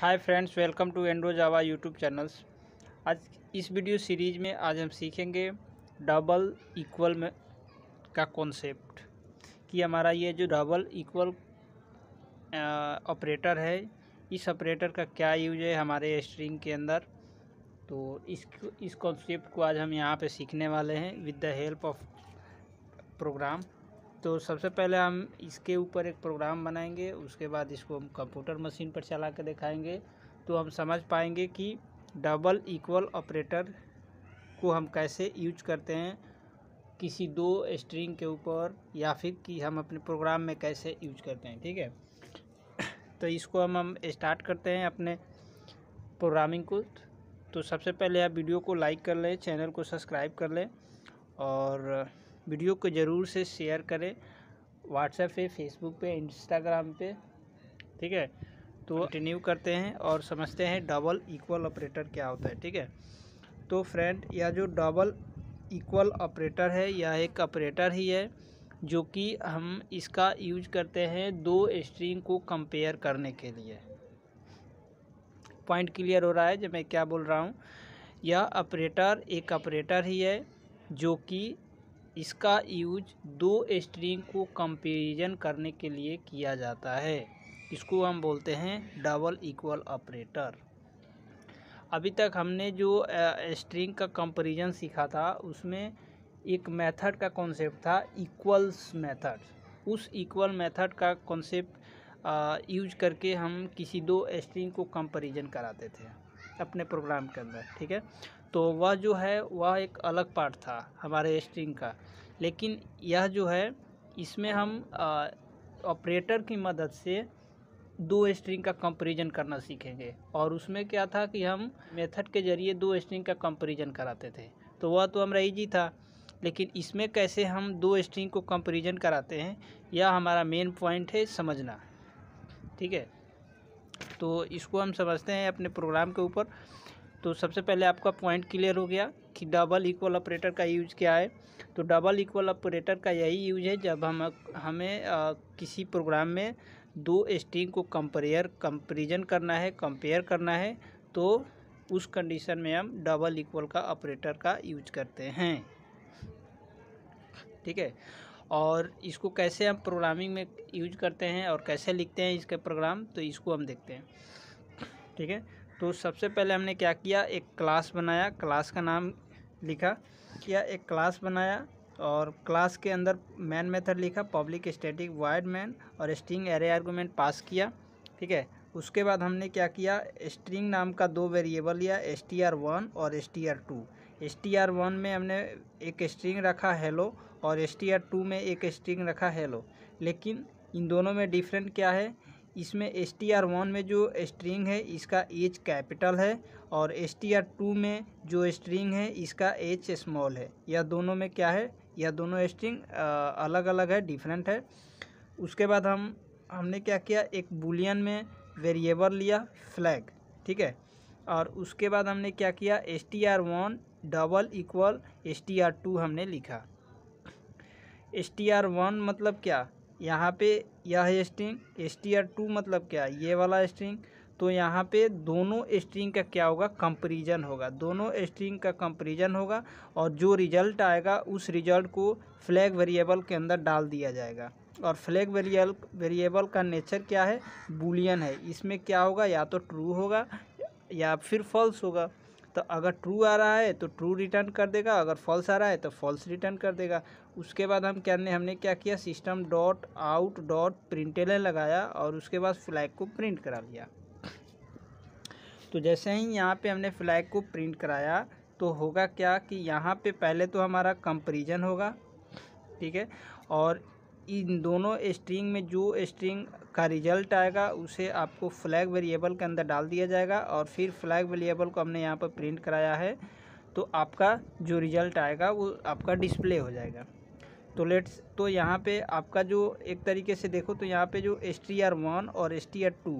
hi friends welcome to Andro Java YouTube channels आज इस video series में आज हम सीखेंगे डबल इक्वल में का कॉन्सेप्ट कि हमारा ये जो डबल इक्वल ऑपरेटर है इस ऑपरेटर का क्या यूज है हमारे स्ट्रिंग के अंदर तो इस इस कॉन्सेप्ट को आज हम यहाँ पे सीखने वाले हैं with the help of program तो सबसे पहले हम इसके ऊपर एक प्रोग्राम बनाएंगे उसके बाद इसको हम कंप्यूटर मशीन पर चला कर दिखाएंगे तो हम समझ पाएंगे कि डबल इक्वल ऑपरेटर को हम कैसे यूज करते हैं किसी दो स्ट्रिंग के ऊपर या फिर कि हम अपने प्रोग्राम में कैसे यूज करते हैं ठीक है तो इसको हम हम स्टार्ट करते हैं अपने प्रोग्रामिंग को तो सबसे पहले आप वीडियो को लाइक कर लें चैनल को सब्सक्राइब कर लें और वीडियो को ज़रूर से शेयर करें व्हाट्सएप पे फेसबुक पे इंस्टाग्राम पे ठीक है तो कंटिन्यू करते हैं और समझते हैं डबल इक्वल ऑपरेटर क्या होता है ठीक है तो फ्रेंड या जो डबल इक्वल ऑपरेटर है या एक ऑपरेटर ही है जो कि हम इसका यूज करते हैं दो स्ट्रिंग को कंपेयर करने के लिए पॉइंट क्लियर हो रहा है जब मैं क्या बोल रहा हूँ यह ऑपरेटर एक ऑपरेटर ही है जो कि इसका यूज दो स्ट्रिंग को कंपेरिजन करने के लिए किया जाता है इसको हम बोलते हैं डबल इक्वल ऑपरेटर अभी तक हमने जो स्ट्रिंग का कंपेरिजन सीखा था उसमें एक मेथड का कॉन्सेप्ट था इक्वल्स मेथड उस इक्वल मेथड का कॉन्सेप्ट यूज करके हम किसी दो स्ट्रिंग को कंपेरिजन कराते थे अपने प्रोग्राम के अंदर ठीक है तो वह जो है वह एक अलग पार्ट था हमारे स्ट्रिंग का लेकिन यह जो है इसमें हम ऑपरेटर की मदद से दो स्ट्रिंग का कंपैरिजन करना सीखेंगे और उसमें क्या था कि हम मेथड के ज़रिए दो स्ट्रिंग का कंपैरिजन कराते थे तो वह तो हमारा ईजी था लेकिन इसमें कैसे हम दो स्ट्रिंग को कंपैरिजन कराते हैं यह हमारा मेन पॉइंट है समझना ठीक है तो इसको हम समझते हैं अपने प्रोग्राम के ऊपर तो सबसे पहले आपका पॉइंट क्लियर हो गया कि डबल इक्वल ऑपरेटर का यूज क्या है तो डबल इक्वल ऑपरेटर का यही यूज है जब हम हमें आ, किसी प्रोग्राम में दो स्ट्रिंग को कंपेयर कंपेरिजन करना है कंपेयर करना है तो उस कंडीशन में हम डबल इक्वल का ऑपरेटर का यूज करते हैं ठीक है और इसको कैसे हम प्रोग्रामिंग में यूज करते हैं और कैसे लिखते हैं इसके प्रोग्राम तो इसको हम देखते हैं ठीक है तो सबसे पहले हमने क्या किया एक क्लास बनाया क्लास का नाम लिखा किया एक क्लास बनाया और क्लास के अंदर मैन मेथड लिखा पब्लिक स्टैटिक वाइड मैन और स्ट्रिंग एरे आर्गूमेंट पास किया ठीक है उसके बाद हमने क्या किया स्ट्रिंग नाम का दो वेरिएबल लिया एस टी आर वन और एस टी आर टू एस टी आर वन में हमने एक स्ट्रिंग रखा हेलो और एस टी आर टू में एक स्ट्रिंग रखा हेलो लेकिन इन दोनों में डिफरेंट क्या है इसमें एस टी आर वन में जो स्ट्रिंग है इसका एच कैपिटल है और एस टी आर टू में जो स्ट्रिंग है इसका एच स्मॉल है यह दोनों में क्या है यह दोनों स्ट्रिंग अलग अलग है डिफरेंट है उसके बाद हम हमने क्या किया एक बुलियन में वेरिएबल लिया फ्लैग ठीक है और उसके बाद हमने क्या किया S T R one double equal S T R two हमने लिखा एस टी आर वन मतलब क्या यहाँ पे यह string S T R two मतलब क्या ये वाला स्ट्रिंग तो यहाँ पे दोनों स्ट्रिंग का क्या होगा कंपेरिजन होगा दोनों स्ट्रिंग का कंपेरिजन होगा और जो रिजल्ट आएगा उस रिजल्ट को फ्लैग वेरिएबल के अंदर डाल दिया जाएगा और फ्लैग वेरियल वेरिएबल का नेचर क्या है बुलियन है इसमें क्या होगा या तो ट्रू होगा या फिर फॉल्स होगा तो अगर ट्रू आ रहा है तो ट्रू रिटर्न कर देगा अगर फॉल्स आ रहा है तो फॉल्स रिटर्न कर देगा उसके बाद हम क्या ने हमने क्या किया system dot out dot println लगाया और उसके बाद फ्लैग को प्रिंट करा लिया तो जैसे ही यहाँ पे हमने फ्लैग को प्रिंट कराया तो होगा क्या कि यहाँ पे पहले तो हमारा कंपेरिजन होगा ठीक है और इन दोनों स्ट्रिंग में जो स्ट्रिंग का रिजल्ट आएगा उसे आपको फ्लैग वेरिएबल के अंदर डाल दिया जाएगा और फिर फ्लैग वेरिएबल को हमने यहाँ पर प्रिंट कराया है तो आपका जो रिज़ल्ट आएगा वो आपका डिस्प्ले हो जाएगा तो लेट्स तो यहाँ पे आपका जो एक तरीके से देखो तो यहाँ पे जो एस टी आर वन और एस टी आर टू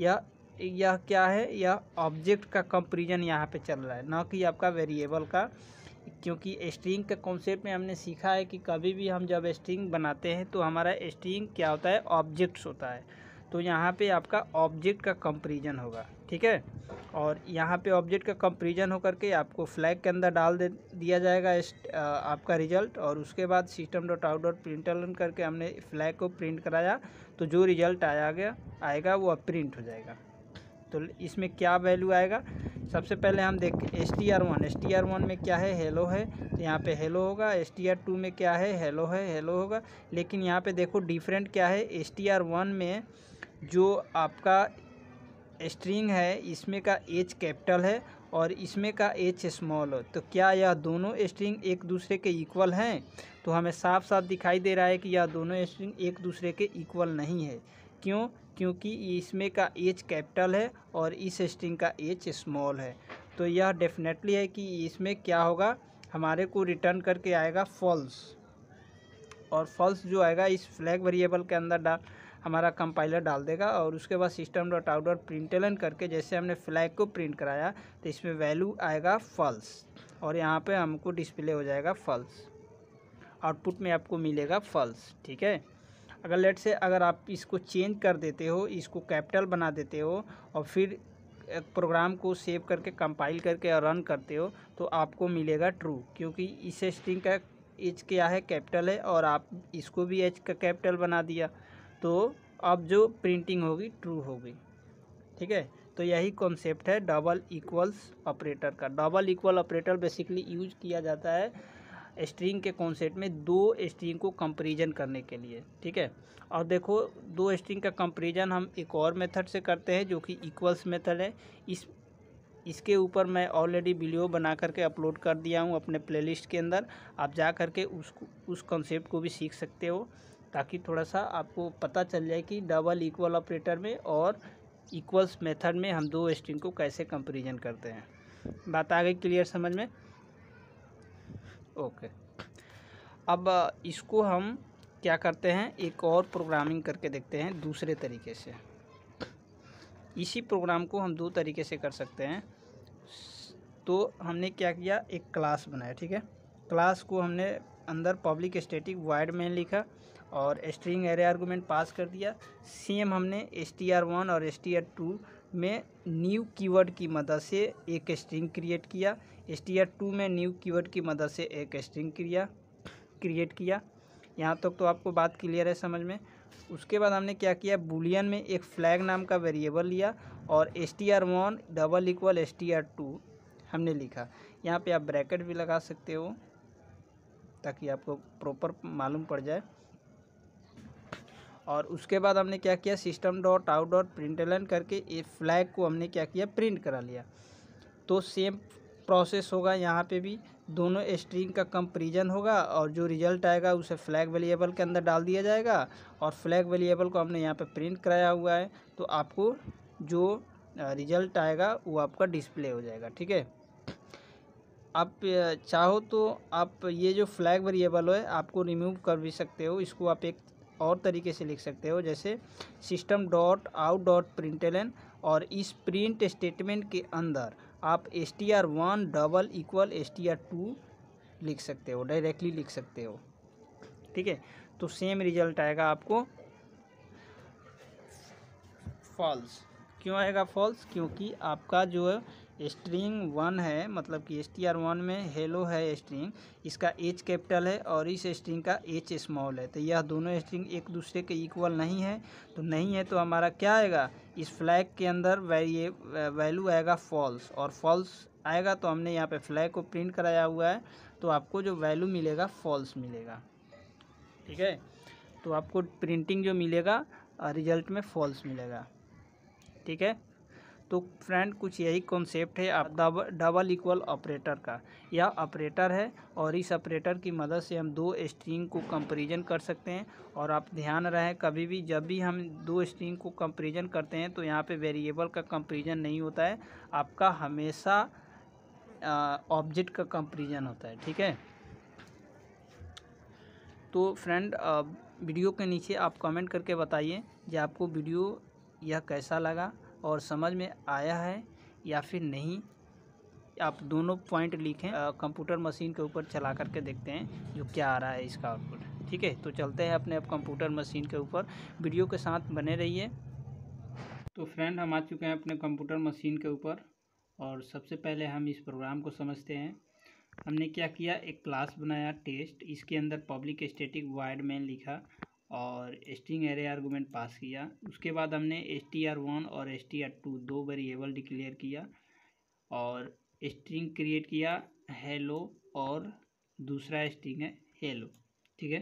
यह यह क्या है यह ऑब्जेक्ट का कंपेरिजन यहाँ पे चल रहा है ना कि आपका वेरिएबल का क्योंकि स्ट्रिंग का कॉन्सेप्ट में हमने सीखा है कि कभी भी हम जब स्ट्रिंग बनाते हैं तो हमारा स्ट्रिंग क्या होता है ऑब्जेक्ट्स होता है तो यहाँ पे आपका ऑब्जेक्ट का कंपेरिजन होगा ठीक है और यहाँ पे ऑब्जेक्ट का कंपेरिजन होकर के आपको फ्लैग के अंदर डाल दे दिया जाएगा इस, आपका रिजल्ट और उसके बाद system dot out dot println करके हमने फ्लैग को प्रिंट कराया तो जो रिजल्ट आया गया आएगा वो अब प्रिंट हो जाएगा तो इसमें क्या वैल्यू आएगा सबसे पहले हम देख S T R one S T R one में क्या है हेलो है तो यहाँ पे हेलो होगा एस टी आर टू में क्या है हेलो है हेलो होगा लेकिन यहाँ पे देखो डिफरेंट क्या है एस टी आर वन में जो आपका स्ट्रिंग है इसमें का एच कैपिटल है और इसमें का एच स्मॉल हो तो क्या यह दोनों स्ट्रिंग एक दूसरे के इक्वल हैं तो हमें साफ साफ दिखाई दे रहा है कि यह दोनों स्ट्रिंग एक दूसरे के इक्वल नहीं है क्यों क्योंकि इसमें का एज कैपिटल है और इस स्ट्रिंग का एज स्मॉल है तो यह डेफिनेटली है कि इसमें क्या होगा हमारे को रिटर्न करके आएगा फॉल्स और फॉल्स जो आएगा इस फ्लैग वेरिएबल के अंदर डाल हमारा कंपाइलर डाल देगा और उसके बाद system dot out dot println करके जैसे हमने फ्लैग को प्रिंट कराया तो इसमें वैल्यू आएगा फॉल्स और यहाँ पे हमको डिस्प्ले हो जाएगा फॉल्स आउटपुट में आपको मिलेगा फॉल्स ठीक है अगर लेट से अगर आप इसको चेंज कर देते हो इसको कैपिटल बना देते हो और फिर प्रोग्राम को सेव करके कंपाइल करके और रन करते हो तो आपको मिलेगा ट्रू क्योंकि इस स्ट्रिंग का एच क्या है कैपिटल है और आप इसको भी एच का कैपिटल बना दिया तो अब जो प्रिंटिंग होगी ट्रू होगी ठीक है तो यही कॉन्सेप्ट है डबल इक्वल्स ऑपरेटर का double equal operator basically use किया जाता है स्ट्रिंग के कॉन्सेप्ट में दो स्ट्रिंग को कंपेरिजन करने के लिए ठीक है और देखो दो स्ट्रिंग का कंपेरिजन हम एक और मेथड से करते हैं जो कि इक्वल्स मेथड है इस इसके ऊपर मैं ऑलरेडी वीडियो बना करके अपलोड कर दिया हूँ अपने लिस्ट के अंदर आप जा करके उस उस कॉन्सेप्ट को भी सीख सकते हो ताकि थोड़ा सा आपको पता चल जाए कि डबल इक्वल ऑपरेटर में और इक्वल्स मेथड में हम दो स्ट्रिंग को कैसे कंपेरिजन करते हैं बात आ गई क्लियर समझ में ओके अब इसको हम क्या करते हैं एक और प्रोग्रामिंग करके देखते हैं दूसरे तरीके से इसी प्रोग्राम को हम दो तरीके से कर सकते हैं तो हमने क्या किया एक क्लास बनाया ठीक है क्लास को हमने अंदर पब्लिक स्टैटिक वाइड में लिखा और स्ट्रिंग एरे आर्गूमेंट पास कर दिया सेम हमने एस टी आर वन और एस टी आर टू में न्यू कीवर्ड की मदद से एक स्ट्रिंग क्रिएट किया एस आर टू में न्यू कीवर्ड की मदद से एक स्ट्रिंग क्रिया क्रिएट किया यहाँ तक तो, तो आपको बात क्लियर है समझ में उसके बाद हमने क्या किया बुलियन में एक फ्लैग नाम का वेरिएबल लिया और S T R one double equal S T R two हमने लिखा यहाँ पे आप ब्रैकेट भी लगा सकते हो ताकि आपको प्रॉपर मालूम पड़ जाए और उसके बाद हमने क्या किया system dot out dot println करके ये फ्लैग को हमने क्या किया प्रिंट करा लिया तो सेम प्रोसेस होगा यहाँ पे भी दोनों स्ट्रिंग का कंपेरिजन होगा और जो रिजल्ट आएगा उसे फ्लैग वेरिएबल के अंदर डाल दिया जाएगा और फ्लैग वेरिएबल को हमने यहाँ पे प्रिंट कराया हुआ है तो आपको जो रिजल्ट आएगा वो आपका डिस्प्ले हो जाएगा ठीक है आप चाहो तो आप ये जो फ्लैग वेरिएबल है आपको रिमूव कर भी सकते हो इसको आप एक और तरीके से लिख सकते हो जैसे system dot out dot println और इस प्रिंट स्टेटमेंट के अंदर आप S T R one double equal S T R two लिख सकते हो डायरेक्टली लिख सकते हो ठीक है तो सेम रिजल्ट आएगा आपको फॉल्स क्यों आएगा फॉल्स क्योंकि आपका जो है स्ट्रिंग वन है मतलब कि एस टी आर वन में हेलो है स्ट्रिंग इसका एच कैपिटल है और इस स्ट्रिंग का एच स्मॉल है तो यह दोनों स्ट्रिंग एक दूसरे के इक्वल नहीं है तो नहीं है तो हमारा क्या आएगा इस फ्लैग के अंदर वैरिए वैल्यू आएगा फॉल्स और फॉल्स आएगा तो हमने यहाँ पे फ्लैग को प्रिंट कराया हुआ है तो आपको जो वैल्यू मिलेगा फॉल्स मिलेगा ठीक है तो आपको प्रिंटिंग जो मिलेगा रिजल्ट में फॉल्स मिलेगा ठीक है तो फ्रेंड कुछ यही कॉन्सेप्ट है आप डबल इक्वल ऑपरेटर का यह ऑपरेटर है और इस ऑपरेटर की मदद से हम दो स्ट्रिंग को कंपेरिजन कर सकते हैं और आप ध्यान रहें कभी भी जब भी हम दो स्ट्रिंग को कंपेरिजन करते हैं तो यहाँ पे वेरिएबल का कंपेरिजन नहीं होता है आपका हमेशा ऑब्जेक्ट का कंपेरिजन होता है ठीक है तो फ्रेंड वीडियो के नीचे आप कमेंट करके बताइए कि आपको वीडियो यह कैसा लगा और समझ में आया है या फिर नहीं आप दोनों पॉइंट लिखें कंप्यूटर मशीन के ऊपर चला करके देखते हैं जो क्या आ रहा है इसका आउटपुट ठीक है तो चलते हैं अपने अब कंप्यूटर मशीन के ऊपर वीडियो के साथ बने रहिए तो फ्रेंड हम आ चुके हैं अपने कंप्यूटर मशीन के ऊपर और सबसे पहले हम इस प्रोग्राम को समझते हैं हमने क्या किया एक क्लास बनाया टेस्ट इसके अंदर पब्लिक स्टेटिक वाइड मैन लिखा और स्ट्रिंग एरे आर्गूमेंट पास किया उसके बाद हमने एस टी आर वन और एस टी आर टू दो वेरिएबल डिक्लेयर किया और स्ट्रिंग क्रिएट किया हेलो और दूसरा स्ट्रिंग है हेलो ठीक है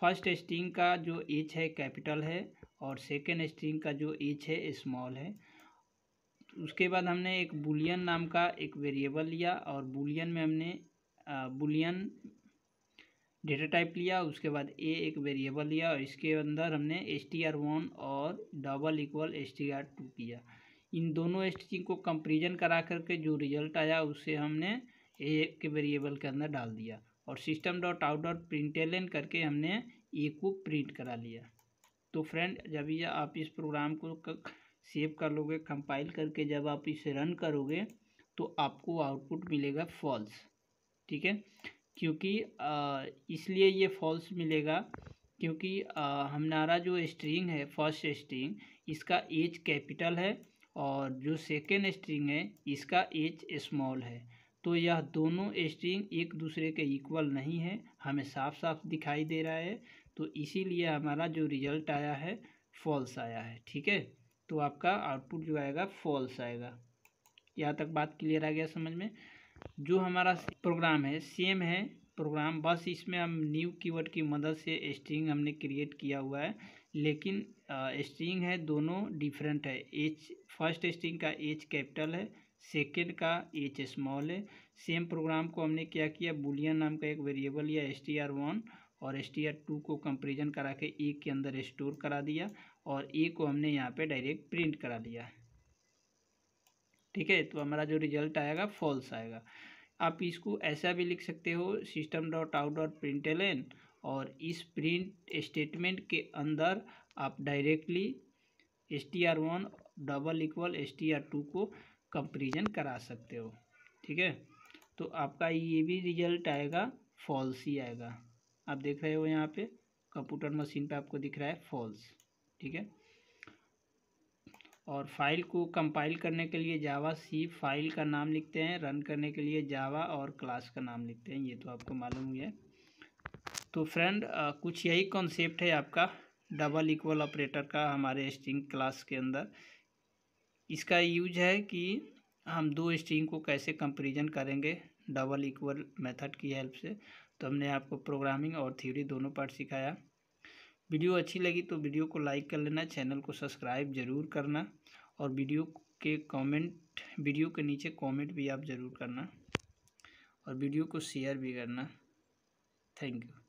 फर्स्ट स्ट्रिंग का जो एच है कैपिटल है और सेकेंड स्ट्रिंग का जो एच है स्मॉल है उसके बाद हमने एक बुलियन नाम का एक वेरिएबल लिया और बुलियन में हमने बुलियन डेटा टाइप लिया उसके बाद ए एक वेरिएबल लिया और इसके अंदर हमने एस टी आर वन और double equal S T R two किया इन दोनों एस टी को कंपेरिजन करा करके जो रिजल्ट आया उसे हमने ए के वेरिएबल के अंदर डाल दिया और system dot out dot println करके हमने ए को प्रिंट करा लिया तो फ्रेंड जब ये आप इस प्रोग्राम को सेव कर लोगे कंपाइल करके जब आप इसे रन करोगे तो आपको आउटपुट मिलेगा फॉल्स ठीक है क्योंकि इसलिए ये फॉल्स मिलेगा क्योंकि हमारा जो स्ट्रिंग है फर्स्ट स्ट्रिंग इसका एज कैपिटल है और जो सेकेंड स्ट्रिंग है इसका एज स्मॉल है तो यह दोनों स्ट्रिंग एक दूसरे के इक्वल नहीं है हमें साफ साफ दिखाई दे रहा है तो इसीलिए हमारा जो रिजल्ट आया है फॉल्स आया है ठीक है तो आपका आउटपुट जो आएगा फॉल्स आएगा यहाँ तक बात क्लियर आ गया समझ में जो हमारा प्रोग्राम है सेम है प्रोग्राम बस इसमें हम न्यू कीवर्ड की मदद से स्ट्रिंग हमने क्रिएट किया हुआ है लेकिन स्ट्रिंग है दोनों डिफरेंट है एच फर्स्ट स्ट्रिंग का एच कैपिटल है सेकेंड का एच स्मॉल है सेम प्रोग्राम को हमने क्या किया बुलियन नाम का एक वेरिएबल या एस टी आर वन और एस टी आर टू को कंपेरिजन करा के ए के अंदर स्टोर करा दिया और ए को हमने यहाँ पे डायरेक्ट प्रिंट करा दिया ठीक है तो हमारा जो रिजल्ट आएगा फॉल्स आएगा आप इसको ऐसा भी लिख सकते हो system dot out dot println और इस प्रिंट स्टेटमेंट के अंदर आप directly S T R one double equal S T R two को कंपेरिजन करा सकते हो ठीक है तो आपका ये भी रिजल्ट आएगा फॉल्स ही आएगा आप देख रहे हो यहाँ पे कंप्यूटर मशीन पे आपको दिख रहा है फॉल्स ठीक है और फाइल को कंपाइल करने के लिए जावा सी फाइल का नाम लिखते हैं रन करने के लिए जावा और क्लास का नाम लिखते हैं ये तो आपको मालूम ही है तो फ्रेंड कुछ यही कॉन्सेप्ट है आपका डबल इक्वल ऑपरेटर का हमारे स्ट्रिंग क्लास के अंदर इसका यूज है कि हम दो स्ट्रिंग को कैसे कंपेरिजन करेंगे डबल इक्वल मेथड की हेल्प से तो हमने आपको प्रोग्रामिंग और थ्योरी दोनों पार्ट सिखाया वीडियो अच्छी लगी तो वीडियो को लाइक कर लेना चैनल को सब्सक्राइब ज़रूर करना और वीडियो के कमेंट वीडियो के नीचे कमेंट भी आप ज़रूर करना और वीडियो को शेयर भी करना थैंक यू